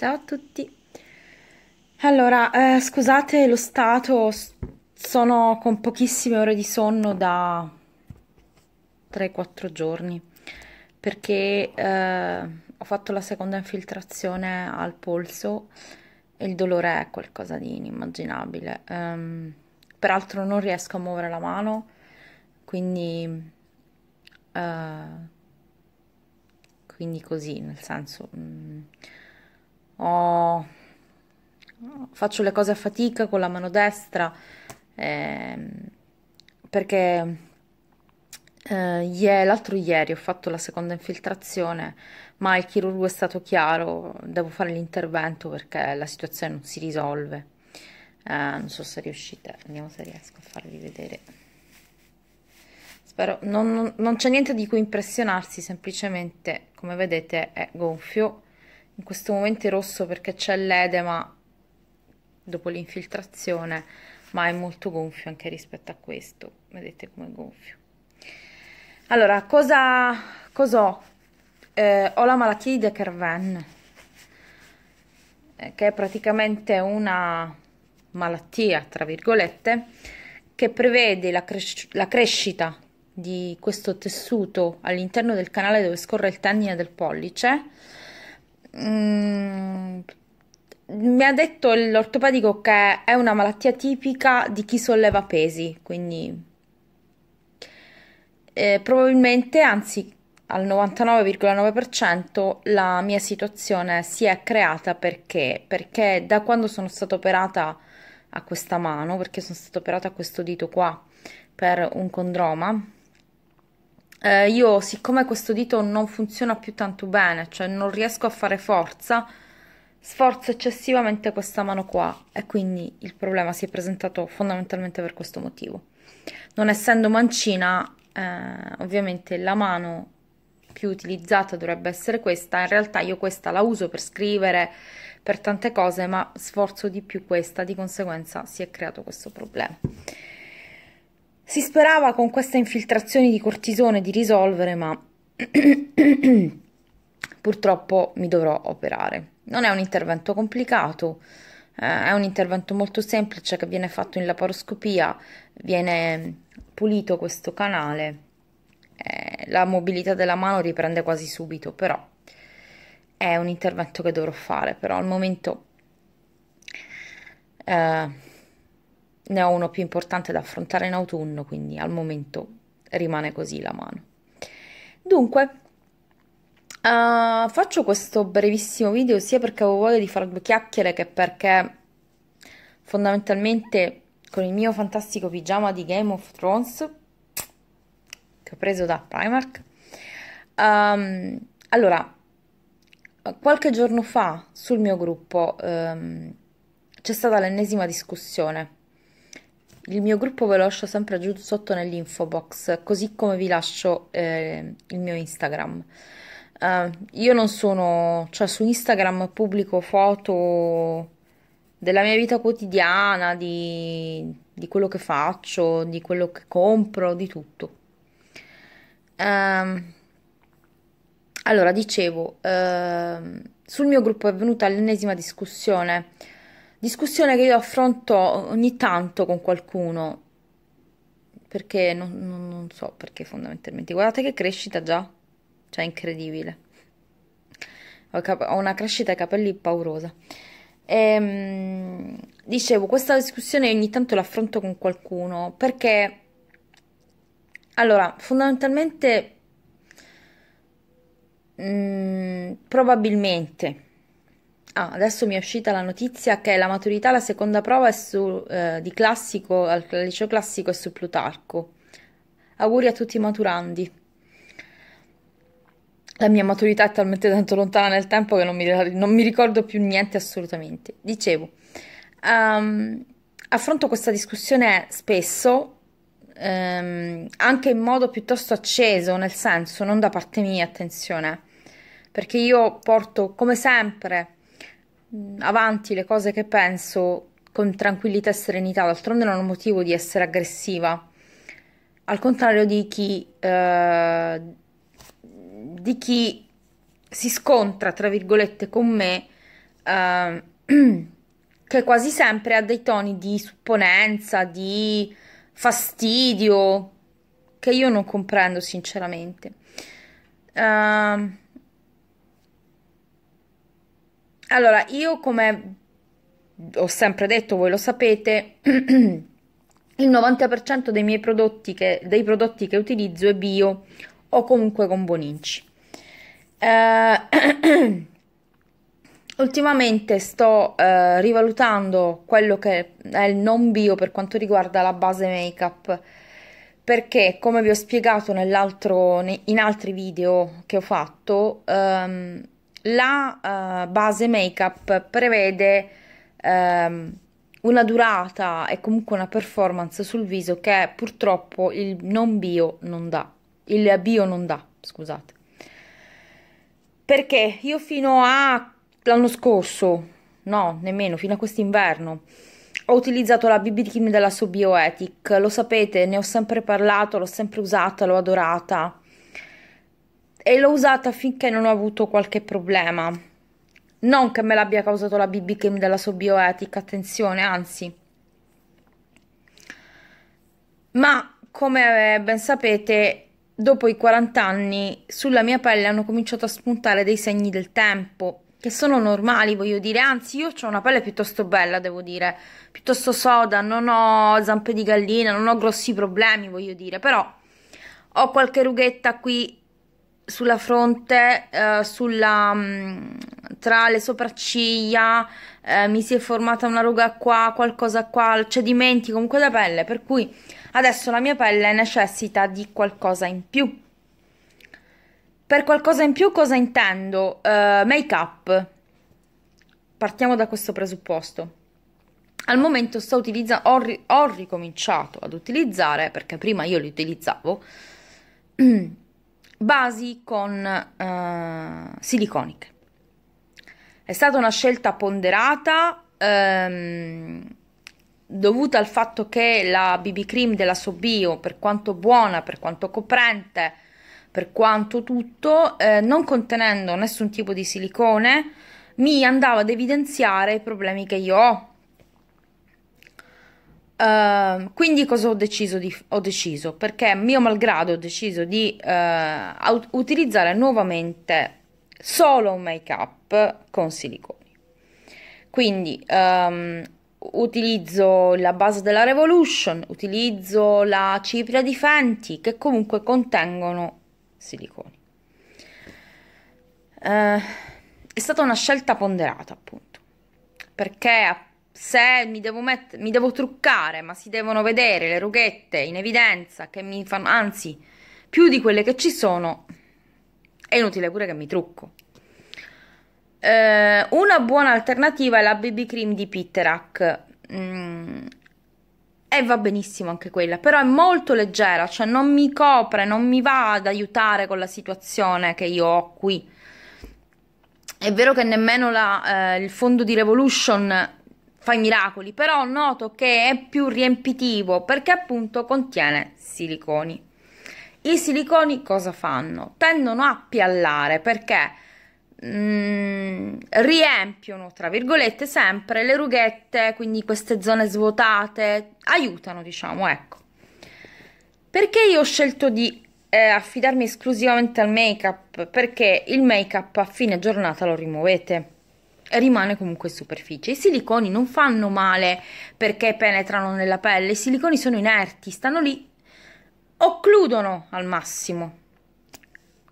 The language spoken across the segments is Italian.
Ciao a tutti. Allora, eh, scusate lo stato, sono con pochissime ore di sonno da 3-4 giorni perché eh, ho fatto la seconda infiltrazione al polso e il dolore è qualcosa di inimmaginabile. Um, peraltro non riesco a muovere la mano, quindi, uh, quindi così, nel senso... Um, ho... faccio le cose a fatica con la mano destra eh, perché eh, l'altro ieri ho fatto la seconda infiltrazione ma il chirurgo è stato chiaro devo fare l'intervento perché la situazione non si risolve eh, non so se riuscite vediamo se riesco a farvi vedere spero non, non, non c'è niente di cui impressionarsi semplicemente come vedete è gonfio in questo momento è rosso perché c'è l'edema dopo l'infiltrazione ma è molto gonfio anche rispetto a questo vedete come è gonfio allora cosa, cosa ho eh, ho la malattia di De eh, che è praticamente una malattia tra virgolette che prevede la, cres la crescita di questo tessuto all'interno del canale dove scorre il tendine del pollice Mm, mi ha detto l'ortopedico che è una malattia tipica di chi solleva pesi, quindi eh, probabilmente, anzi al 99,9% la mia situazione si è creata perché? Perché da quando sono stata operata a questa mano, perché sono stata operata a questo dito qua per un condroma, eh, io siccome questo dito non funziona più tanto bene, cioè non riesco a fare forza, sforzo eccessivamente questa mano qua e quindi il problema si è presentato fondamentalmente per questo motivo. Non essendo mancina, eh, ovviamente la mano più utilizzata dovrebbe essere questa, in realtà io questa la uso per scrivere, per tante cose, ma sforzo di più questa, di conseguenza si è creato questo problema. Si sperava con queste infiltrazioni di cortisone di risolvere, ma purtroppo mi dovrò operare. Non è un intervento complicato, eh, è un intervento molto semplice che viene fatto in laparoscopia, viene pulito questo canale, eh, la mobilità della mano riprende quasi subito, però è un intervento che dovrò fare, però al momento eh, ne ho uno più importante da affrontare in autunno, quindi al momento rimane così la mano. Dunque, uh, faccio questo brevissimo video sia perché avevo voglia di fare due chiacchiere che perché fondamentalmente con il mio fantastico pigiama di Game of Thrones che ho preso da Primark. Um, allora, qualche giorno fa sul mio gruppo um, c'è stata l'ennesima discussione il mio gruppo ve lo lascio sempre giù sotto nell'info box, così come vi lascio eh, il mio Instagram. Uh, io non sono, cioè su Instagram pubblico foto della mia vita quotidiana, di, di quello che faccio, di quello che compro, di tutto. Uh, allora, dicevo, uh, sul mio gruppo è venuta l'ennesima discussione Discussione che io affronto ogni tanto con qualcuno, perché non, non, non so perché fondamentalmente. Guardate che crescita già, cioè incredibile. Ho una crescita ai capelli paurosa. E, ehm, dicevo, questa discussione ogni tanto l'affronto con qualcuno perché, allora, fondamentalmente, mh, mm, probabilmente Ah, adesso mi è uscita la notizia che la maturità, la seconda prova è su, eh, di classico, al liceo classico è su Plutarco. Auguri a tutti i maturandi. La mia maturità è talmente tanto lontana nel tempo che non mi, non mi ricordo più niente assolutamente. Dicevo, um, affronto questa discussione spesso, um, anche in modo piuttosto acceso, nel senso, non da parte mia, attenzione, perché io porto come sempre Mm, avanti le cose che penso con tranquillità e serenità, d'altronde non ho motivo di essere aggressiva, al contrario di chi, eh, di chi si scontra, tra virgolette, con me, eh, che quasi sempre ha dei toni di supponenza, di fastidio, che io non comprendo sinceramente. Eh, allora, io come ho sempre detto, voi lo sapete, il 90% dei miei prodotti che, dei prodotti che utilizzo è bio o comunque con Boninci. Uh, ultimamente sto uh, rivalutando quello che è il non bio per quanto riguarda la base make up perché come vi ho spiegato in altri video che ho fatto um, la uh, base make-up prevede um, una durata e comunque una performance sul viso che purtroppo il non bio non dà. Il bio non dà, scusate. Perché io fino all'anno scorso, no, nemmeno, fino a quest'inverno, ho utilizzato la BB Cream della Sobioetic, lo sapete, ne ho sempre parlato, l'ho sempre usata, l'ho adorata e l'ho usata finché non ho avuto qualche problema. Non che me l'abbia causato la BB Cream della sua bioetica, attenzione, anzi. Ma come ben sapete, dopo i 40 anni sulla mia pelle hanno cominciato a spuntare dei segni del tempo, che sono normali, voglio dire, anzi io ho una pelle piuttosto bella, devo dire, piuttosto soda, non ho zampe di gallina, non ho grossi problemi, voglio dire, però ho qualche rughetta qui sulla fronte, eh, sulla, mm, tra le sopracciglia, eh, mi si è formata una ruga qua, qualcosa qua, cedimenti comunque da pelle, per cui adesso la mia pelle necessita di qualcosa in più. Per qualcosa in più cosa intendo? Eh, make up. Partiamo da questo presupposto. Al momento sto utilizzando, ho, ho ricominciato ad utilizzare, perché prima io li utilizzavo, basi con uh, eh, siliconiche. È stata una scelta ponderata ehm, dovuta al fatto che la BB cream della Sobio, per quanto buona, per quanto coprente, per quanto tutto, eh, non contenendo nessun tipo di silicone, mi andava ad evidenziare i problemi che io ho Uh, quindi cosa ho deciso, di, ho deciso? Perché mio malgrado ho deciso di uh, utilizzare nuovamente solo un make up con siliconi. Quindi um, utilizzo la base della Revolution, utilizzo la cipria di Fenty che comunque contengono siliconi. Uh, eh, è stata una scelta ponderata appunto perché appunto se mi devo, met- mi devo truccare, ma si devono vedere le rughette in evidenza che mi fanno, anzi, più di quelle che ci sono, è inutile pure che mi trucco. Eh, una buona alternativa è la BB Cream di Pitterac. Mm, e va benissimo anche quella, però è molto leggera, cioè non mi copre, non mi va ad aiutare con la situazione che io ho qui. È vero che nemmeno la, eh, il fondo di Revolution fa i miracoli, però noto che è più riempitivo perché appunto contiene siliconi. I siliconi cosa fanno? Tendono a piallare perché mm, riempiono, tra virgolette, sempre le rughette, quindi queste zone svuotate, aiutano, diciamo, ecco. Perché io ho scelto di eh, affidarmi esclusivamente al make-up? Perché il make-up a fine giornata lo rimuovete rimane comunque superficie. I siliconi non fanno male perché penetrano nella pelle, i siliconi sono inerti, stanno lì, occludono al massimo,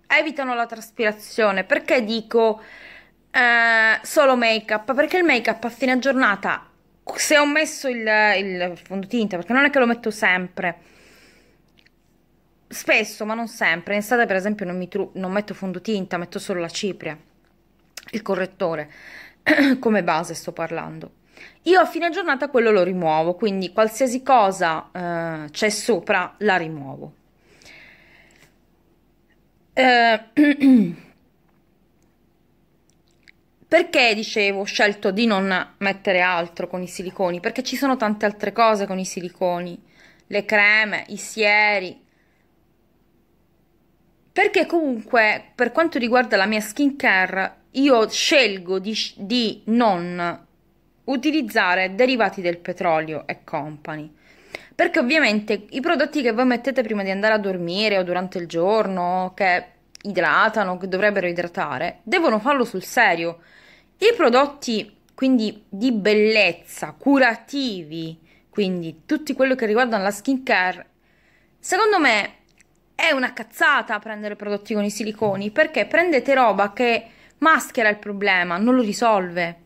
evitano la traspirazione. Perché dico eh, solo make up? Perché il make up a fine giornata, se ho messo il, il fondotinta, perché non è che lo metto sempre, spesso ma non sempre, in estate per esempio non, non metto fondotinta, metto solo la cipria, il correttore come base sto parlando. Io a fine giornata quello lo rimuovo, quindi qualsiasi cosa eh, c'è sopra la rimuovo. Eh, perché dicevo ho scelto di non mettere altro con i siliconi? Perché ci sono tante altre cose con i siliconi, le creme, i sieri. Perché comunque per quanto riguarda la mia skincare io scelgo di, di non utilizzare derivati del petrolio e company. perché ovviamente i prodotti che voi mettete prima di andare a dormire o durante il giorno, che idratano, che dovrebbero idratare, devono farlo sul serio. I prodotti quindi di bellezza, curativi, quindi tutto quello che riguarda la skin care, secondo me è una cazzata prendere prodotti con i siliconi perché prendete roba che maschera il problema, non lo risolve.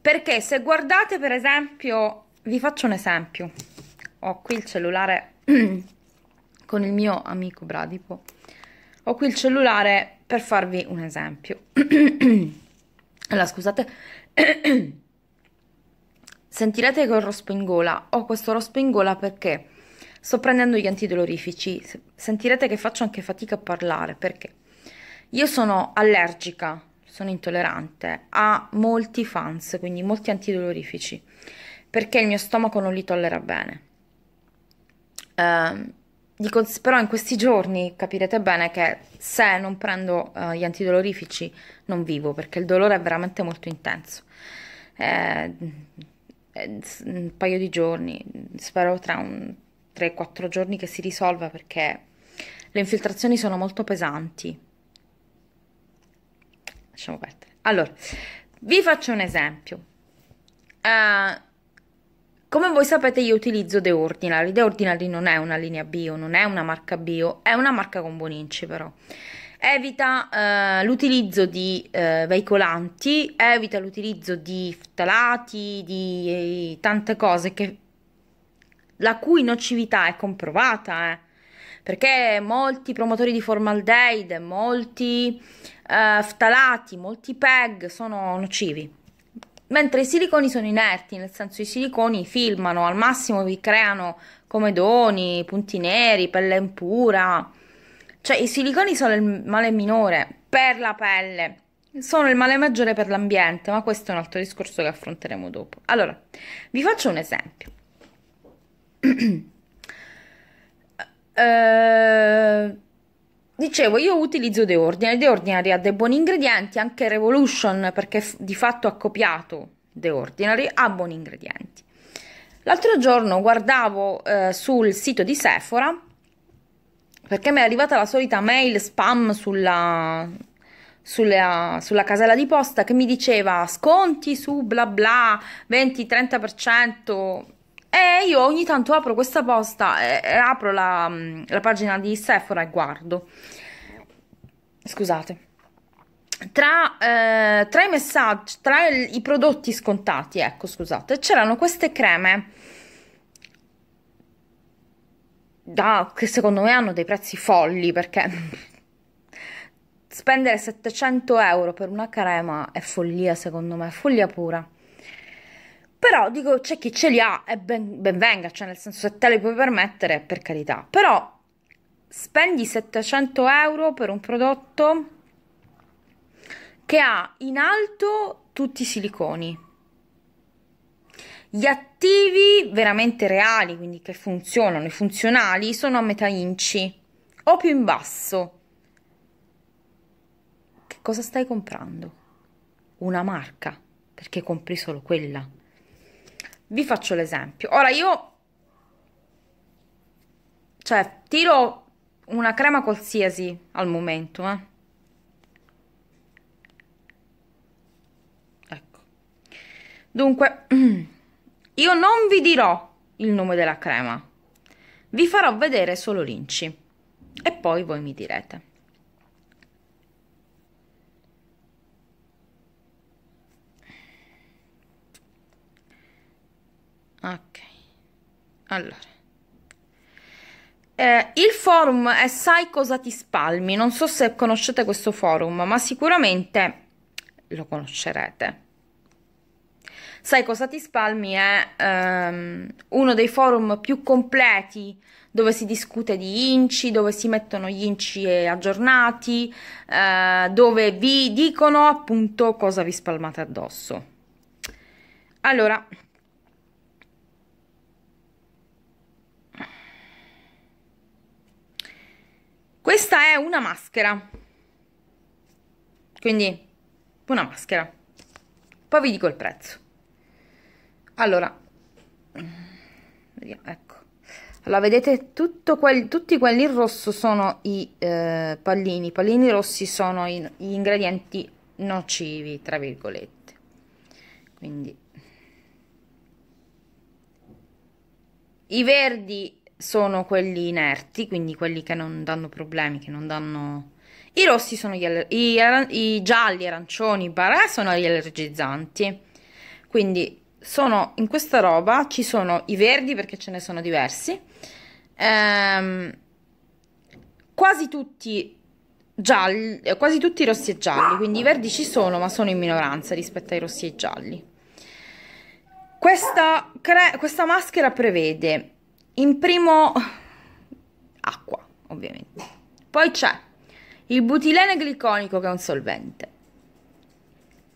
Perché se guardate per esempio, vi faccio un esempio, ho qui il cellulare con il mio amico Bradipo, ho qui il cellulare per farvi un esempio. allora scusate, sentirete che ho il rospo in gola, ho questo rospo in gola perché sto prendendo gli antidolorifici, sentirete che faccio anche fatica a parlare perché io sono allergica, sono intollerante a molti fans, quindi molti antidolorifici, perché il mio stomaco non li tollera bene. Eh, dico, però in questi giorni capirete bene che se non prendo eh, gli antidolorifici non vivo, perché il dolore è veramente molto intenso. Eh, mm, eh mm, un paio di giorni, spero tra 3-4 giorni che si risolva perché le infiltrazioni sono molto pesanti lasciamo perdere. Allora, vi faccio un esempio. Uh, come voi sapete io utilizzo The Ordinary, The Ordinary non è una linea bio, non è una marca bio, è una marca con Boninci però. Evita uh, l'utilizzo di uh, veicolanti, evita l'utilizzo di ftalati, di eh, tante cose che, la cui nocività è comprovata, eh perché molti promotori di formaldeide, molti eh, ftalati, molti PEG sono nocivi. Mentre i siliconi sono inerti, nel senso i siliconi filmano, al massimo vi creano comedoni, punti neri, pelle impura. Cioè i siliconi sono il male minore per la pelle sono il male maggiore per l'ambiente, ma questo è un altro discorso che affronteremo dopo. Allora, vi faccio un esempio. Ehm, dicevo, io utilizzo The Ordinary. The Ordinary ha dei buoni ingredienti, anche Revolution, perché di fatto ha copiato The Ordinary, ha buoni ingredienti. L'altro giorno guardavo eh, sul sito di Sephora perché mi è arrivata la solita mail spam sulla, sulla, sulla, casella di posta che mi diceva sconti su bla bla 20-30%. E io ogni tanto apro questa posta e, e apro la, mm, la, pagina di Sephora e guardo. Scusate. Tra, eh, tra i messaggi, tra il, i prodotti scontati, ecco, scusate, c'erano queste creme da, che secondo me hanno dei prezzi folli perché spendere 700 euro per una crema è follia, secondo me, follia pura. Però dico, c'è chi ce li ha e ben, ben venga, cioè nel senso se te li puoi permettere, per carità. Però spendi 700 euro per un prodotto che ha in alto tutti i siliconi. Gli attivi veramente reali, quindi che funzionano, i funzionali, sono a metà inci o più in basso. Che cosa stai comprando? Una marca, perché compri solo quella. Vi faccio l'esempio. Ora io, cioè, tiro una crema qualsiasi al momento, eh. Ecco. Dunque, io non vi dirò il nome della crema. Vi farò vedere solo l'inci e poi voi mi direte. ok allora eh, il forum è Sai cosa ti spalmi, non so se conoscete questo forum, ma sicuramente lo conoscerete. Sai cosa ti spalmi è ehm, uno dei forum più completi dove si discute di inci, dove si mettono gli inci aggiornati, eh, dove vi dicono appunto cosa vi spalmate addosso. Allora, Questa è una maschera. Quindi, una maschera. Poi vi dico il prezzo. Allora, vediamo, ecco. Allora, vedete, tutto quel, tutti quelli in rosso sono i eh, pallini. I pallini rossi sono i, gli ingredienti nocivi, tra virgolette. Quindi, i verdi sono quelli inerti, quindi quelli che non danno problemi, che non danno... I rossi sono gli I, I, gialli, arancioni, barè sono gli allergizzanti. Quindi sono in questa roba ci sono i verdi perché ce ne sono diversi. Ehm, quasi tutti gialli, eh, quasi tutti rossi e gialli, quindi i verdi ci sono, ma sono in minoranza rispetto ai rossi e gialli. Questa, questa maschera prevede in primo acqua, ovviamente. Poi c'è il butilene gliconico che è un solvente.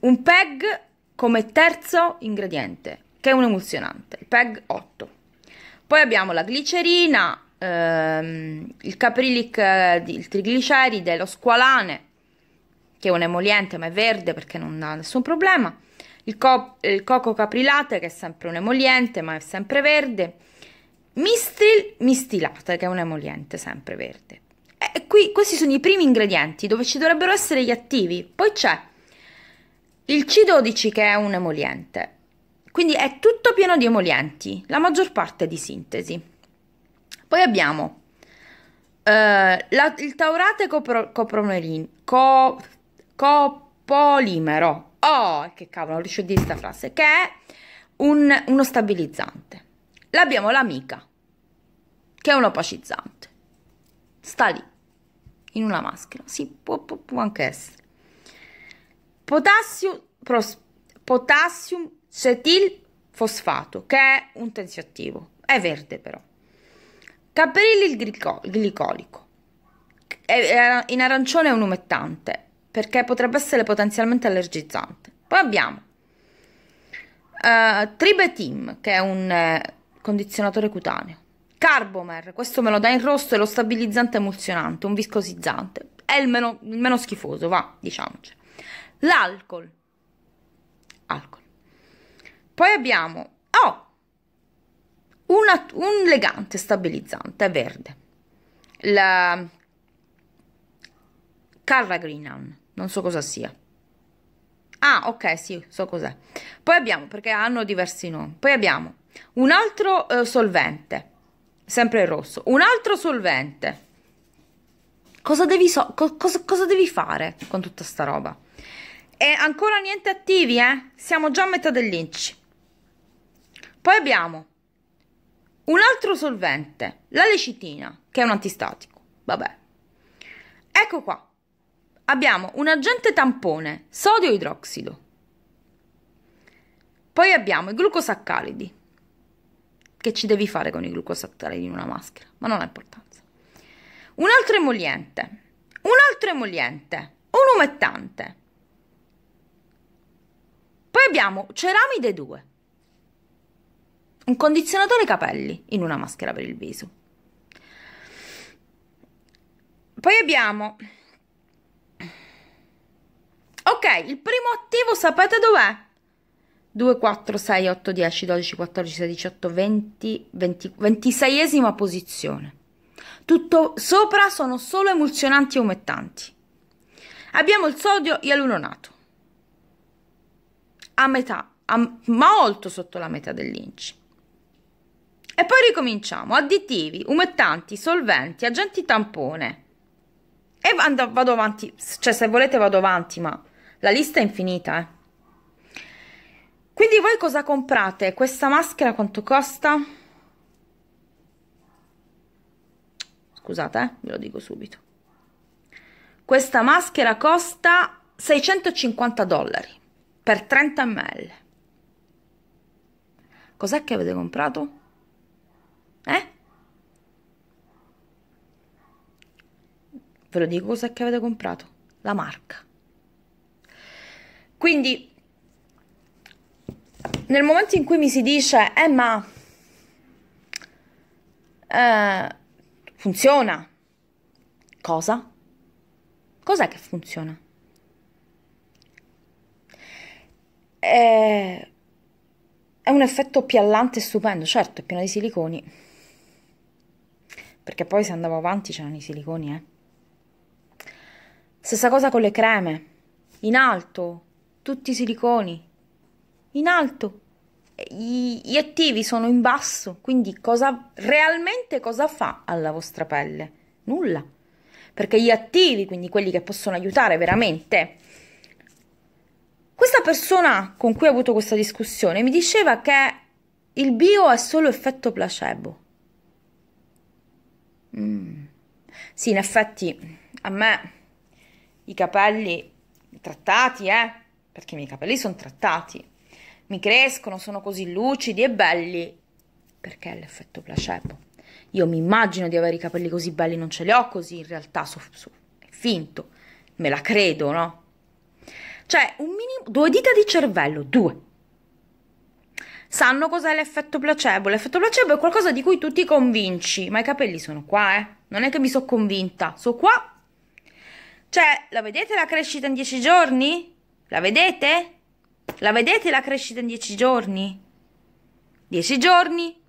Un PEG come terzo ingrediente, che è un emulsionante, il PEG 8. Poi abbiamo la glicerina, ehm, il caprilic, eh, il trigliceride, lo squalane, che è un emoliente ma è verde perché non ha nessun problema. Il, co- il coco caprilate, che è sempre un emoliente ma è sempre verde Mistil, mistilata, che è un emoliente sempre verde. Eh, e qui, questi sono i primi ingredienti dove ci dovrebbero essere gli attivi. Poi c'è il C12 che è un emoliente. Quindi è tutto pieno di emolienti, la maggior parte di sintesi. Poi abbiamo eh, la, il taurate copro, copromerin, co, copolimero. Oh, che cavolo, non riuscito a dire questa frase. Che è un, uno stabilizzante l'abbiamo l'amica, che è un opacizzante. Sta lì, in una maschera. Sì, può, può, può anche essere. Potassio, pros, potassium cetilfosfato, che è un tensioattivo. È verde però. Caperil glicolico. in arancione è un umettante, perché potrebbe essere potenzialmente allergizzante. Poi abbiamo uh, Tribetim, che è un... Eh, condizionatore cutaneo. Carbomer, questo me lo dà in rosso, è lo stabilizzante emulsionante, un viscosizzante. È il meno, il meno schifoso, va, diciamoci. L'alcol. Alcol. Poi abbiamo, oh, una, un legante stabilizzante verde. La eh, Carragrinan, non so cosa sia. Ah, ok, sì, so cos'è. Poi abbiamo, perché hanno diversi nomi. Poi abbiamo un altro eh, solvente, sempre il rosso, un altro solvente. Cosa devi, so co cosa, cosa devi fare con tutta sta roba? E ancora niente attivi, eh? Siamo già a metà dell'inch. Poi abbiamo un altro solvente, la lecitina, che è un antistatico. Vabbè. Ecco qua. Abbiamo un agente tampone, sodio idroxido. Poi abbiamo i glucosaccaridi che ci devi fare con i glucosattari in una maschera, ma non ha importanza. Un altro emoliente, un altro emoliente, un umettante. Poi abbiamo ceramide 2, un condizionatore capelli in una maschera per il viso. Poi abbiamo... Ok, il primo attivo sapete dov'è? 2, 4, 6, 8, 10, 12, 14, 16, 18, 20, 20 26esima posizione. Tutto sopra sono solo emulsionanti e umettanti. Abbiamo il sodio ialuronato. A metà, a, molto sotto la metà dell'inci. E poi ricominciamo. Additivi, umettanti, solventi, agenti tampone. E vado, vado avanti, cioè se volete vado avanti, ma la lista è infinita, eh. Quindi voi cosa comprate? Questa maschera quanto costa? Scusate, eh, ve lo dico subito. Questa maschera costa 650 dollari per 30 ml. Cos'è che avete comprato? Eh? Ve lo dico cos'è che avete comprato. La marca. Quindi nel momento in cui mi si dice, eh ma eh, funziona, cosa? Cos'è che funziona? È, è un effetto piallante e stupendo, certo, è pieno di siliconi, perché poi se andavo avanti c'erano i siliconi, eh. Stessa cosa con le creme, in alto, tutti i siliconi, in alto, gli attivi sono in basso, quindi cosa, realmente cosa fa alla vostra pelle? Nulla. Perché gli attivi, quindi quelli che possono aiutare veramente. Questa persona con cui ho avuto questa discussione mi diceva che il bio è solo effetto placebo. Mm. Sì, in effetti a me i capelli trattati, eh, perché i miei capelli sono trattati, mi crescono, sono così lucidi e belli, perché è l'effetto placebo. Io mi immagino di avere i capelli così belli, non ce li ho così, in realtà so, so, è finto, me la credo, no? Cioè, un minimo, due dita di cervello, due. Sanno cos'è l'effetto placebo. L'effetto placebo è qualcosa di cui tu ti convinci, ma i capelli sono qua, eh? Non è che mi sono convinta, sono qua. Cioè, la vedete la crescita in dieci giorni? La vedete? La vedete la crescita in 10 giorni? 10 giorni?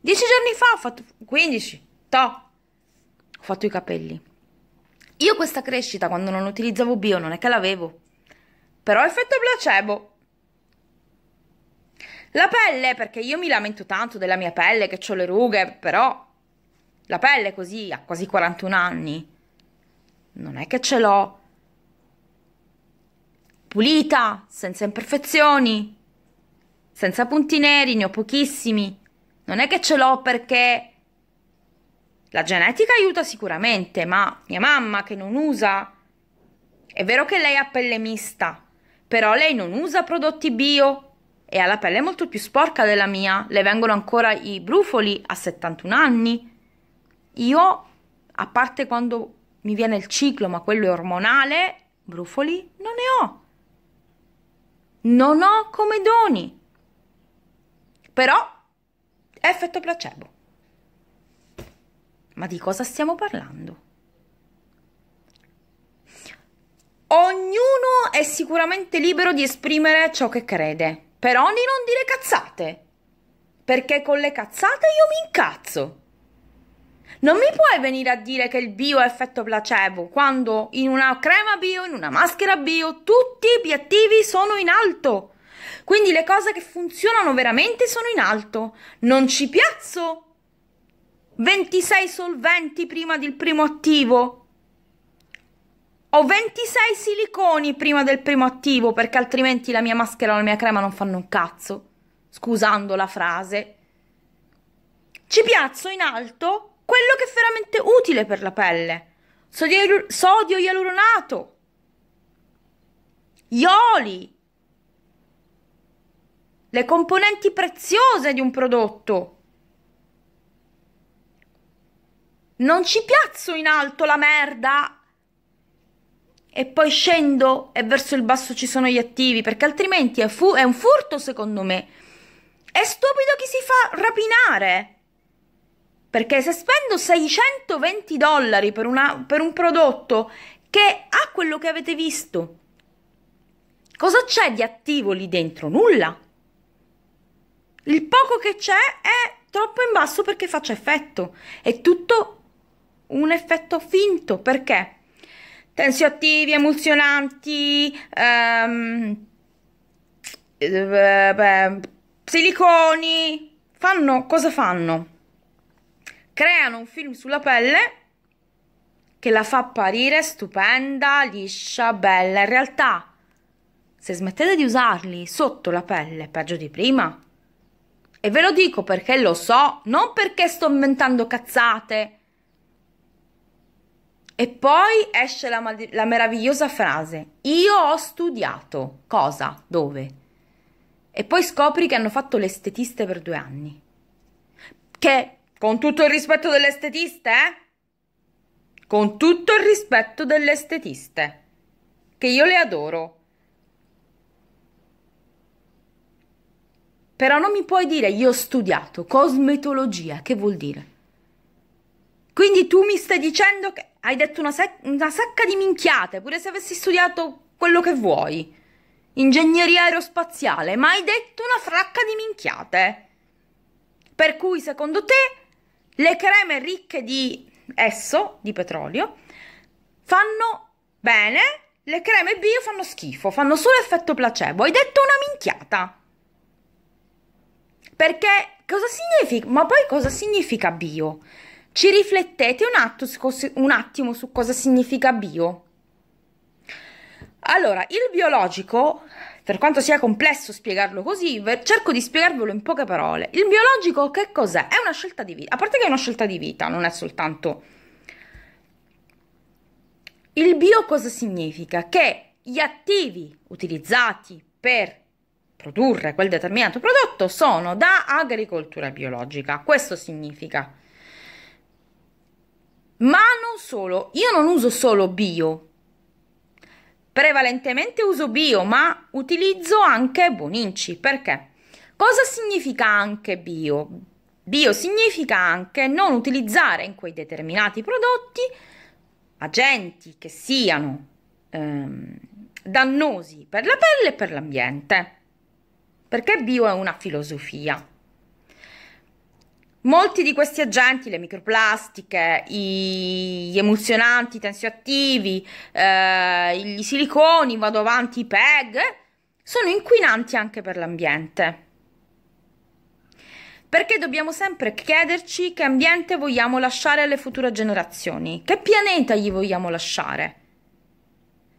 10 giorni fa ho fatto 15, to. Ho fatto i capelli. Io questa crescita quando non utilizzavo bio non è che l'avevo. Però effetto placebo. La pelle, perché io mi lamento tanto della mia pelle, che ho le rughe, però la pelle così a quasi 41 anni non è che ce l'ho pulita, senza imperfezioni, senza punti neri, ne ho pochissimi. Non è che ce l'ho perché la genetica aiuta sicuramente, ma mia mamma che non usa, è vero che lei ha pelle mista, però lei non usa prodotti bio e ha la pelle molto più sporca della mia, le vengono ancora i brufoli a 71 anni. Io, a parte quando mi viene il ciclo, ma quello è ormonale, brufoli non ne ho non ho come doni. Però effetto placebo. Ma di cosa stiamo parlando? Ognuno è sicuramente libero di esprimere ciò che crede, però di non dire cazzate, perché con le cazzate io mi incazzo. Non mi puoi venire a dire che il bio è effetto placebo, quando in una crema bio, in una maschera bio, tutti i obiettivi sono in alto. Quindi le cose che funzionano veramente sono in alto. Non ci piazzo 26 solventi prima del primo attivo. Ho 26 siliconi prima del primo attivo, perché altrimenti la mia maschera o la mia crema non fanno un cazzo. Scusando la frase. Ci piazzo in alto quello che è veramente utile per la pelle. Sodio, sodio ialuronato, oli. le componenti preziose di un prodotto. Non ci piazzo in alto la merda e poi scendo e verso il basso ci sono gli attivi, perché altrimenti è, fu- è un furto secondo me. È stupido chi si fa rapinare. Perché se spendo 620 dollari per, una, per un prodotto che ha quello che avete visto, cosa c'è di attivo lì dentro? Nulla. Il poco che c'è è troppo in basso perché faccia effetto. È tutto un effetto finto. Perché? Tensioattivi, emulsionanti, ehm, eh, beh, siliconi. Fanno cosa fanno? creano un film sulla pelle che la fa apparire stupenda, liscia, bella. In realtà, se smettete di usarli sotto la pelle, peggio di prima. E ve lo dico perché lo so, non perché sto inventando cazzate. E poi esce la, la meravigliosa frase, io ho studiato cosa, dove. E poi scopri che hanno fatto l'estetista per due anni. Che con tutto il rispetto delle estetiste, eh? Con tutto il rispetto delle estetiste, che io le adoro. Però non mi puoi dire io ho studiato cosmetologia, che vuol dire? Quindi tu mi stai dicendo che hai detto una, sec- una sacca di minchiate, pure se avessi studiato quello che vuoi, ingegneria aerospaziale, ma hai detto una fracca di minchiate. Per cui secondo te le creme ricche di esso, di petrolio, fanno bene, le creme bio fanno schifo, fanno solo effetto placebo. Hai detto una minchiata. Perché cosa significa? Ma poi cosa significa bio? Ci riflettete un, atto, un attimo su cosa significa bio? Allora, il biologico per quanto sia complesso spiegarlo così, cerco di spiegarvelo in poche parole. Il biologico che cos'è? È una scelta di vita. A parte che è una scelta di vita, non è soltanto... Il bio cosa significa? Che gli attivi utilizzati per produrre quel determinato prodotto sono da agricoltura biologica. Questo significa. Ma non solo, io non uso solo bio, prevalentemente uso bio, ma utilizzo anche Boninci. Perché? Cosa significa anche bio? Bio significa anche non utilizzare in quei determinati prodotti agenti che siano ehm, dannosi per la pelle e per l'ambiente. Perché bio è una filosofia. Molti di questi agenti, le microplastiche, gli emulsionanti, i tensioattivi, eh, i siliconi, vado avanti, i PEG, sono inquinanti anche per l'ambiente. Perché dobbiamo sempre chiederci che ambiente vogliamo lasciare alle future generazioni, che pianeta gli vogliamo lasciare.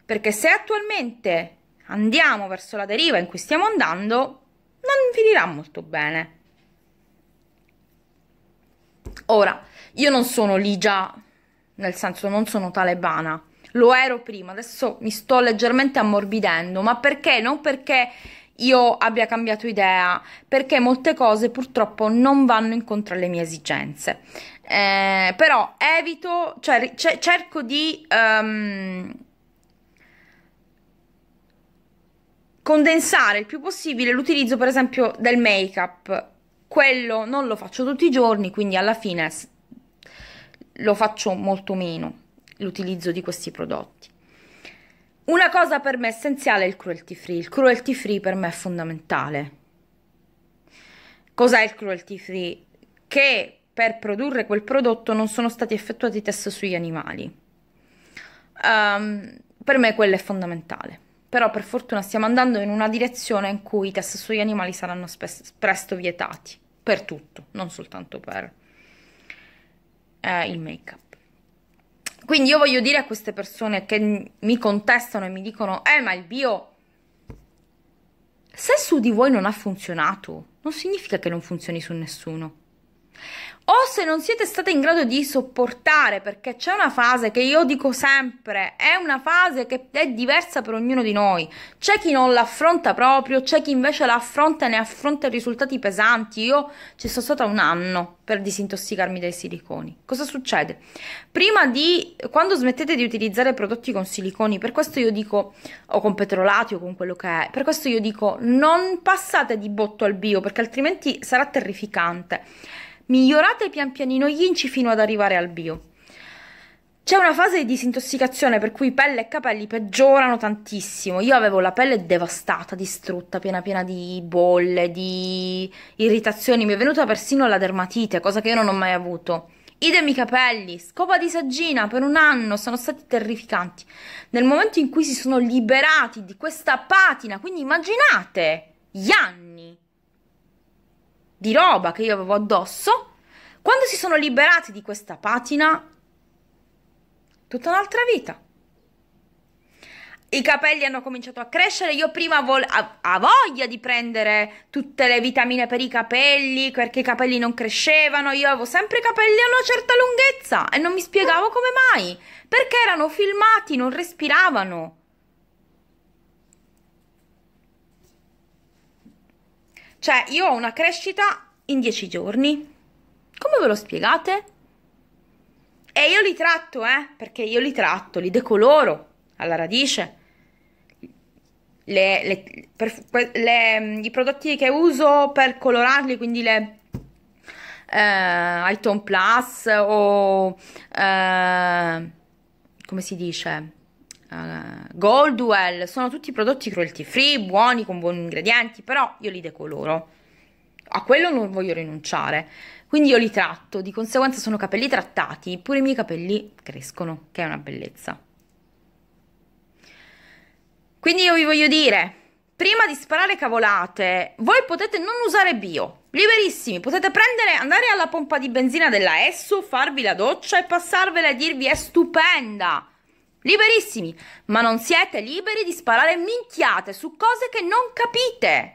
Perché se attualmente andiamo verso la deriva in cui stiamo andando, non finirà molto bene. Ora, io non sono ligia, nel senso non sono talebana, lo ero prima, adesso mi sto leggermente ammorbidendo, ma perché? Non perché io abbia cambiato idea, perché molte cose purtroppo non vanno incontro alle mie esigenze. Eh, però evito, cioè c- cerco di um, condensare il più possibile l'utilizzo, per esempio, del make-up quello non lo faccio tutti i giorni, quindi alla fine lo faccio molto meno l'utilizzo di questi prodotti. Una cosa per me essenziale è il cruelty free. Il cruelty free per me è fondamentale. Cos'è il cruelty free? Che per produrre quel prodotto non sono stati effettuati test sugli animali. Um, per me quello è fondamentale però per fortuna stiamo andando in una direzione in cui i test sugli animali saranno presto vietati, per tutto, non soltanto per eh, il make-up. Quindi io voglio dire a queste persone che mi contestano e mi dicono, eh ma il bio, se su di voi non ha funzionato, non significa che non funzioni su nessuno o se non siete state in grado di sopportare, perché c'è una fase che io dico sempre, è una fase che è diversa per ognuno di noi. C'è chi non l'affronta proprio, c'è chi invece l'affronta e ne affronta risultati pesanti. Io ci sono stata un anno per disintossicarmi dai siliconi. Cosa succede? Prima di quando smettete di utilizzare prodotti con siliconi, per questo io dico o con petrolati o con quello che è, per questo io dico non passate di botto al bio, perché altrimenti sarà terrificante migliorate pian pianino gli inci fino ad arrivare al bio. C'è una fase di disintossicazione per cui pelle e capelli peggiorano tantissimo. Io avevo la pelle devastata, distrutta, piena piena di bolle, di irritazioni. Mi è venuta persino la dermatite, cosa che io non ho mai avuto. Idem i capelli, scopa di saggina per un anno, sono stati terrificanti. Nel momento in cui si sono liberati di questa patina, quindi immaginate gli anni di roba che io avevo addosso, quando si sono liberati di questa patina, tutta un'altra vita. I capelli hanno cominciato a crescere, io prima vo- avevo voglia di prendere tutte le vitamine per i capelli, perché i capelli non crescevano, io avevo sempre i capelli a una certa lunghezza e non mi spiegavo come mai, perché erano filmati, non respiravano. Cioè, io ho una crescita in 10 giorni. Come ve lo spiegate? E io li tratto, eh, perché io li tratto, li decoloro alla radice. Le, le, per, le, mm, I prodotti che uso per colorarli, quindi le eh, Iton Plus o eh, come si dice? uh, eh, Goldwell, sono tutti prodotti cruelty free, buoni, con buoni ingredienti, però io li decoloro. A quello non voglio rinunciare. Quindi io li tratto, di conseguenza sono capelli trattati, pure i miei capelli crescono, che è una bellezza. Quindi io vi voglio dire, prima di sparare cavolate, voi potete non usare bio, liberissimi, potete prendere, andare alla pompa di benzina della ESSO, farvi la doccia e passarvela e dirvi è stupenda. Liberissimi, ma non siete liberi di sparare minchiate su cose che non capite.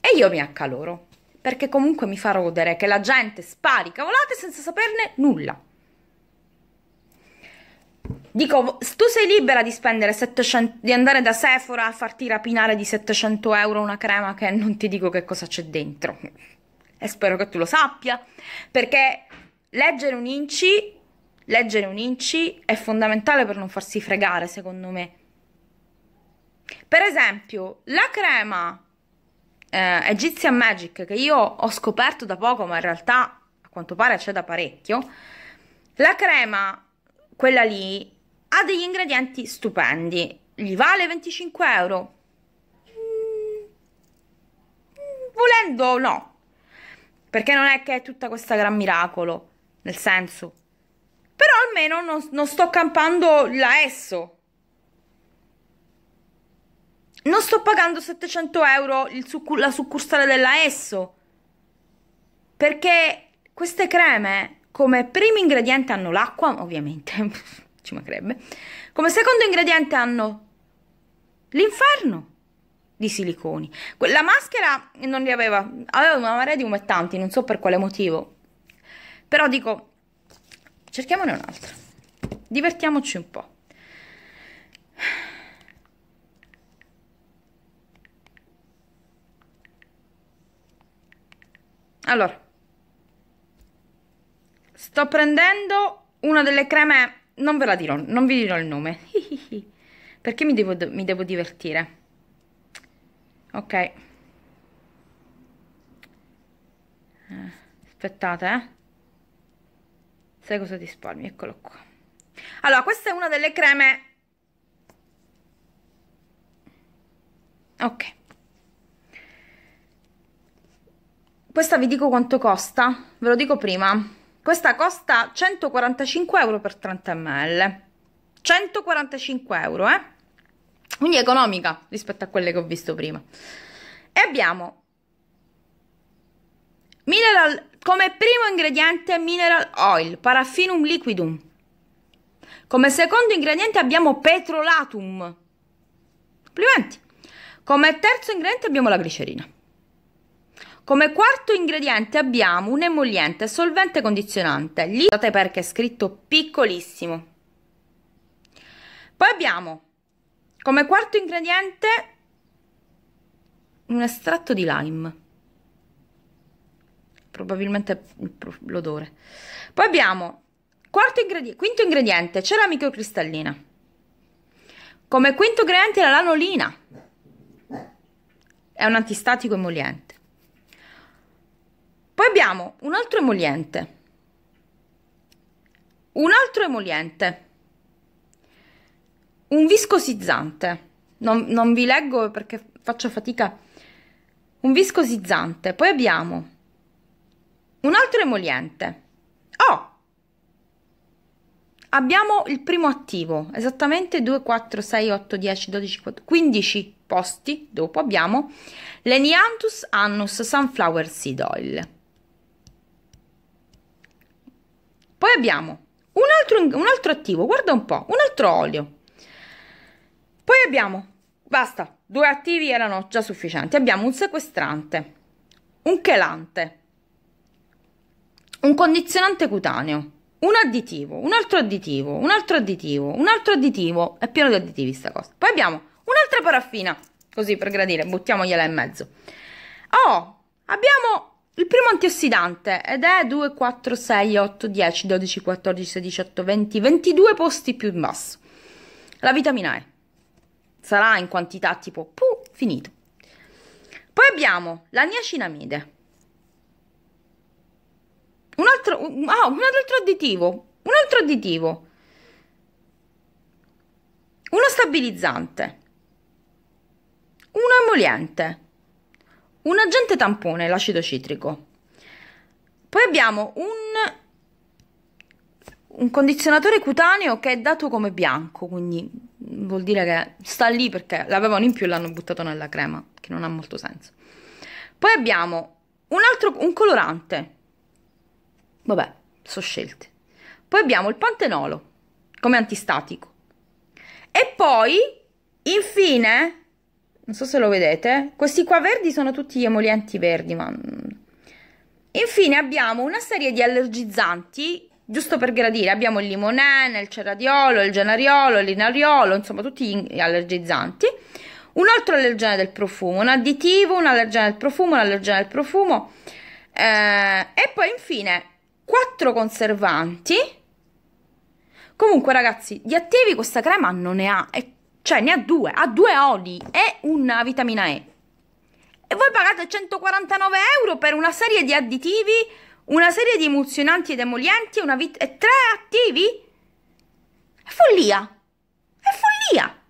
E io mi accaloro, perché comunque mi fa rodere che la gente spari cavolate senza saperne nulla. Dico, tu sei libera di spendere 700, di andare da Sephora a farti rapinare di 700 euro una crema che non ti dico che cosa c'è dentro. E spero che tu lo sappia, perché leggere un inci, leggere un inci è fondamentale per non farsi fregare, secondo me. Per esempio, la crema eh, Egyptian Magic che io ho scoperto da poco, ma in realtà a quanto pare c'è da parecchio, la crema, quella lì, ha degli ingredienti stupendi. Gli vale 25 euro? Mm, mm, volendo no, perché non è che è tutta questa gran miracolo nel senso. Però almeno non, non sto campando la ESSO. Non sto pagando 700 euro succ la succursale della ESSO. Perché queste creme, come primo ingrediente, hanno l'acqua, ovviamente, ci mancherebbe. Come secondo ingrediente hanno l'inferno di siliconi. La maschera non li aveva, aveva una marea di umettanti, non so per quale motivo. Però dico, cerchiamone un'altra, divertiamoci un po'. Allora, sto prendendo una delle creme, non ve la dirò, non vi dirò il nome, perché mi devo, mi devo divertire. Ok. Eh, aspettate, eh sai cosa ti spalmi? Eccolo qua. Allora, questa è una delle creme... Ok. Questa vi dico quanto costa, ve lo dico prima. Questa costa 145 euro per 30 ml. 145 euro, eh? Quindi economica rispetto a quelle che ho visto prima. E abbiamo Mineral, come primo ingrediente mineral oil, paraffinum liquidum. Come secondo ingrediente abbiamo petrolatum. Complimenti. Come terzo ingrediente abbiamo la glicerina. Come quarto ingrediente abbiamo un emoliente solvente condizionante. Lì notate perché è scritto piccolissimo. Poi abbiamo come quarto ingrediente un estratto di lime probabilmente l'odore. Poi abbiamo ingrediente, quinto ingrediente, c'è la microcristallina. Come quinto ingrediente la lanolina. È un antistatico emoliente. Poi abbiamo un altro emoliente. Un altro emoliente. Un viscosizzante. Non, non vi leggo perché faccio fatica. Un viscosizzante. Poi abbiamo un altro emoliente. Oh! Abbiamo il primo attivo, esattamente 2, 4, 6, 8, 10, 12, 14, 15 posti dopo abbiamo l'Enianthus annus sunflower seed oil. Poi abbiamo un altro, un altro attivo, guarda un po', un altro olio. Poi abbiamo, basta, due attivi erano già sufficienti. Abbiamo un sequestrante, un chelante, un condizionante cutaneo, un additivo, un altro additivo, un altro additivo, un altro additivo, è pieno di additivi sta cosa. Poi abbiamo un'altra paraffina, così per gradire, buttiamogliela in mezzo. Oh, abbiamo il primo antiossidante ed è 2, 4, 6, 8, 10, 12, 14, 16, 18, 20, 22 posti più in basso. La vitamina E sarà in quantità tipo puh, finito. Poi abbiamo la niacinamide un altro, ah, un altro additivo, un altro additivo. Uno stabilizzante. Un emoliente. Un agente tampone, l'acido citrico. Poi abbiamo un un condizionatore cutaneo che è dato come bianco, quindi vuol dire che sta lì perché l'avevano in più e l'hanno buttato nella crema, che non ha molto senso. Poi abbiamo un altro un colorante, Vabbè, sono scelte. Poi abbiamo il pantenolo come antistatico. E poi, infine, non so se lo vedete, questi qua verdi sono tutti gli emolienti verdi, ma... Mm. Infine abbiamo una serie di allergizzanti, giusto per gradire, abbiamo il limonene, il ceradiolo, il genariolo, l'inariolo, insomma tutti gli allergizzanti. Un altro allergene del profumo, un additivo, un allergene del profumo, un allergene del profumo. Eh, e poi infine 4 conservanti. Comunque ragazzi, di attivi questa crema non ne ha, cioè ne ha due, ha due oli e una vitamina E. E voi pagate 149 euro per una serie di additivi, una serie di emulsionanti ed emolienti e tre attivi? È follia! È follia!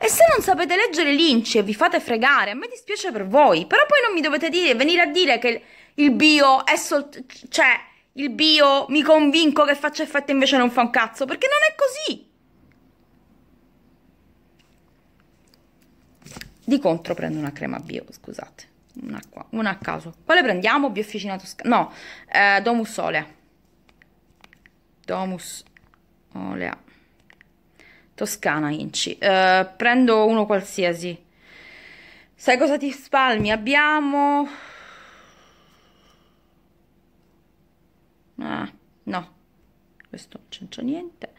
E se non sapete leggere l'INCI e vi fate fregare, a me dispiace per voi, però poi non mi dovete dire, venire a dire che il bio è sol... cioè, il bio mi convinco che faccia effetto e invece non fa un cazzo, perché non è così. Di contro prendo una crema bio, scusate, una, qua, una a caso. Quale prendiamo? Biofficina toscana? No, eh, Domus Olea. Domus Olea. Toscana Inci. Eh, prendo uno qualsiasi. Sai cosa ti spalmi? Abbiamo No, questo non c'è niente.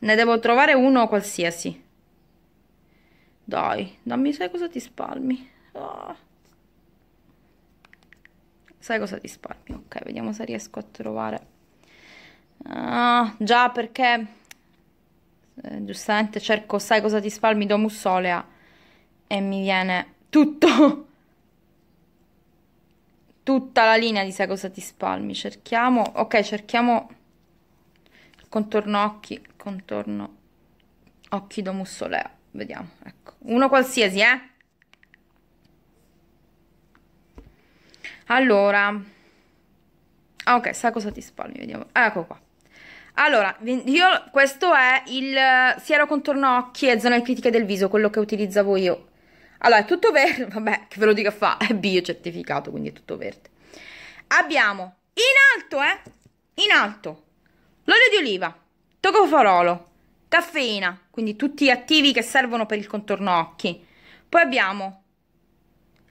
Ne devo trovare uno qualsiasi. Dai, dammi, sai cosa ti spalmi? Oh. Sai cosa ti spalmi? Ok, vediamo se riesco a trovare. Ah, già perché eh, giustamente cerco sai cosa ti spalmi Domus Solea e mi viene tutto tutta la linea di sai cosa ti spalmi. Cerchiamo, ok, cerchiamo il contorno occhi, contorno occhi da mussolea. Vediamo, ecco. Uno qualsiasi, eh? Allora, ah, ok, sai cosa ti spalmi, vediamo. Ecco qua. Allora, io, questo è il eh, siero contorno occhi e zone critiche del viso, quello che utilizzavo io allora, è tutto verde, vabbè, che ve lo dico a fa, è biocertificato, quindi è tutto verde. Abbiamo in alto, eh, in alto, l'olio di oliva, tocoforolo, caffeina, quindi tutti gli attivi che servono per il contorno occhi. Poi abbiamo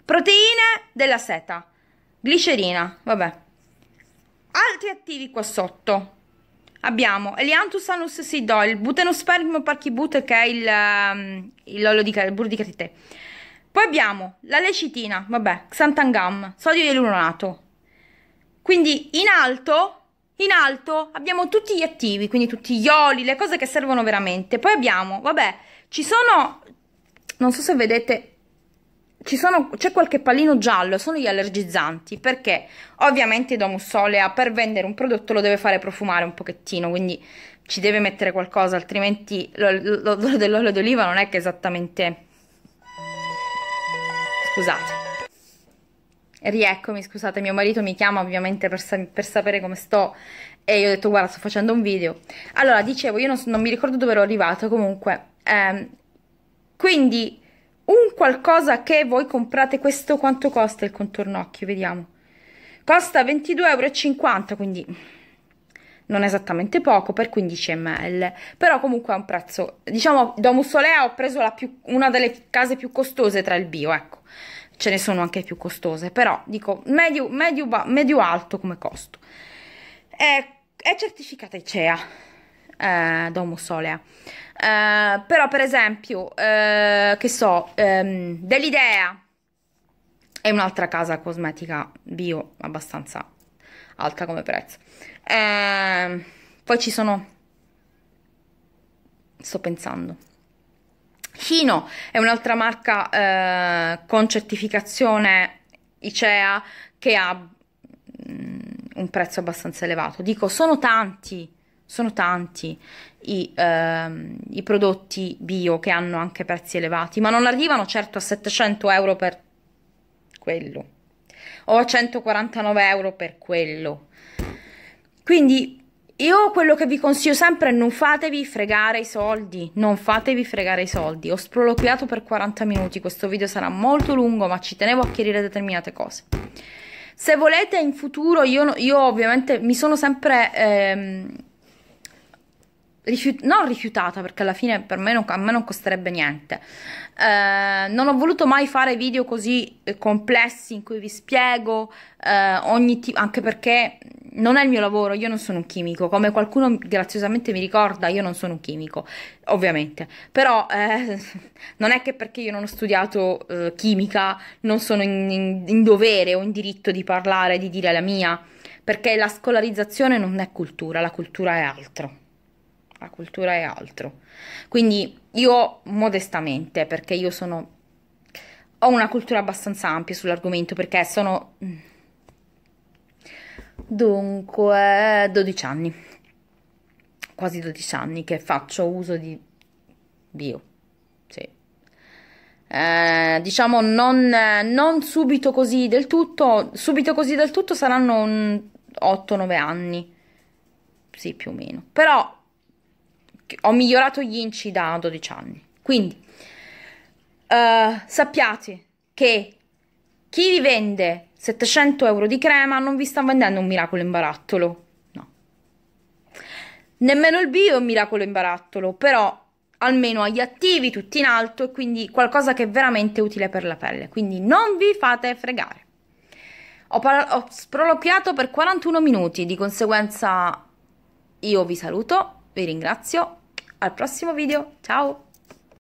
proteine della seta, glicerina, vabbè. Altri attivi qua sotto. Abbiamo Elianthus anus sidoil, Butenospermum parchibut che è il, um, ehm, l'olio di, il burro di karité. Poi abbiamo la lecitina, vabbè, Xantangam, sodio ieluronato. Quindi in alto, in alto abbiamo tutti gli attivi, quindi tutti gli oli, le cose che servono veramente. Poi abbiamo, vabbè, ci sono, non so se vedete, c'è qualche pallino giallo, sono gli allergizzanti, perché ovviamente Domus Solea per vendere un prodotto lo deve fare profumare un pochettino, quindi ci deve mettere qualcosa, altrimenti l'odore dell'olio d'oliva non è che esattamente scusate. Rieccomi, scusate, mio marito mi chiama ovviamente per, sa per sapere come sto e io ho detto guarda sto facendo un video. Allora, dicevo, io non, so, non mi ricordo dove ero arrivato comunque. Ehm, quindi un qualcosa che voi comprate, questo quanto costa il contorno occhio? Vediamo. Costa 22,50 euro, quindi non esattamente poco, per 15 ml, però comunque è un prezzo, diciamo, da Mussolea ho preso più, una delle case più costose tra il bio, ecco ce ne sono anche più costose, però dico medio, medio, medio alto come costo. È, è certificata ICEA eh, Domo Solea. Eh, però per esempio, eh, che so, ehm, Delidea è un'altra casa cosmetica bio abbastanza alta come prezzo. Eh, poi ci sono... Sto pensando. Hino è un'altra marca eh, con certificazione ICEA che ha mh, mm, un prezzo abbastanza elevato. Dico, sono tanti, sono tanti i, ehm, i, prodotti bio che hanno anche prezzi elevati, ma non arrivano certo a 700 euro per quello o a 149 euro per quello. Quindi io quello che vi consiglio sempre è non fatevi fregare i soldi, non fatevi fregare i soldi. Ho sproloquiato per 40 minuti, questo video sarà molto lungo, ma ci tenevo a chiarire determinate cose. Se volete in futuro, io, io ovviamente mi sono sempre... Ehm, rifiut non rifiutata perché alla fine per me non, a me non costerebbe niente eh, non ho voluto mai fare video così eh, complessi in cui vi spiego eh, ogni tipo anche perché non è il mio lavoro, io non sono un chimico, come qualcuno graziosamente mi ricorda, io non sono un chimico, ovviamente, però eh, non è che perché io non ho studiato eh, chimica non sono in, in, in dovere o in diritto di parlare, di dire la mia, perché la scolarizzazione non è cultura, la cultura è altro la cultura è altro. Quindi io modestamente, perché io sono ho una cultura abbastanza ampia sull'argomento perché sono mm, Dunque, 12 anni, quasi 12 anni che faccio uso di bio. Sì. Eh, diciamo non, non, subito così del tutto, subito così del tutto saranno 8-9 anni, sì più o meno, però ho migliorato gli inci da 12 anni, quindi eh, sappiate che chi vi vende 700 euro di crema non vi sta vendendo un miracolo in barattolo, no. Nemmeno il bio è un miracolo in barattolo, però almeno agli attivi, tutti in alto, e quindi qualcosa che è veramente utile per la pelle. Quindi non vi fate fregare. Ho, par- ho sproloquiato per 41 minuti, di conseguenza io vi saluto, vi ringrazio, al prossimo video, ciao!